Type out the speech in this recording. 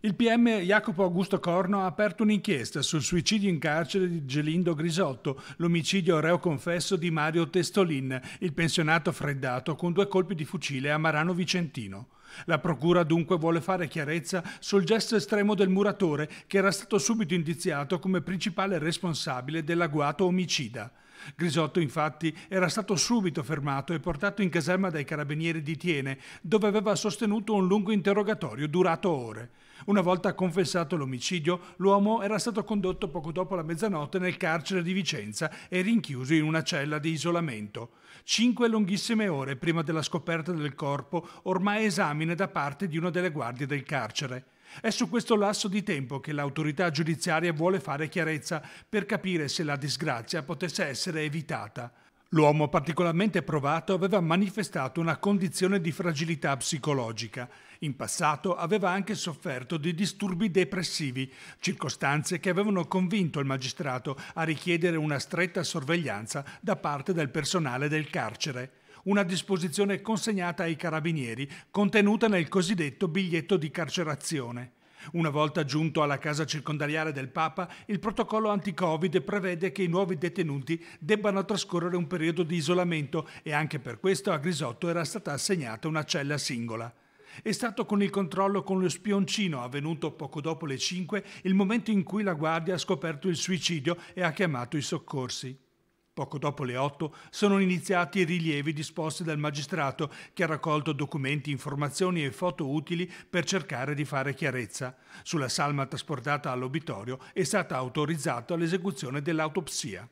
Il PM Jacopo Augusto Corno ha aperto un'inchiesta sul suicidio in carcere di Gelindo Grisotto, l'omicidio reo confesso di Mario Testolin, il pensionato freddato con due colpi di fucile a Marano Vicentino. La procura dunque vuole fare chiarezza sul gesto estremo del muratore che era stato subito indiziato come principale responsabile dell'agguato omicida. Grisotto infatti era stato subito fermato e portato in caserma dai carabinieri di Tiene, dove aveva sostenuto un lungo interrogatorio durato ore. Una volta confessato l'omicidio, l'uomo era stato condotto poco dopo la mezzanotte nel carcere di Vicenza e rinchiuso in una cella di isolamento. Cinque lunghissime ore prima della scoperta del corpo, ormai esamine da parte di una delle guardie del carcere. È su questo lasso di tempo che l'autorità giudiziaria vuole fare chiarezza per capire se la disgrazia potesse essere evitata. L'uomo particolarmente provato aveva manifestato una condizione di fragilità psicologica. In passato aveva anche sofferto di disturbi depressivi, circostanze che avevano convinto il magistrato a richiedere una stretta sorveglianza da parte del personale del carcere. Una disposizione consegnata ai carabinieri contenuta nel cosiddetto biglietto di carcerazione. Una volta giunto alla casa circondariale del Papa, il protocollo anti-Covid prevede che i nuovi detenuti debbano trascorrere un periodo di isolamento e anche per questo a Grisotto era stata assegnata una cella singola. È stato con il controllo con lo spioncino avvenuto poco dopo le 5 il momento in cui la guardia ha scoperto il suicidio e ha chiamato i soccorsi. Poco dopo le 8 sono iniziati i rilievi disposti dal magistrato che ha raccolto documenti, informazioni e foto utili per cercare di fare chiarezza. Sulla salma trasportata all'obitorio è stata autorizzata l'esecuzione dell'autopsia.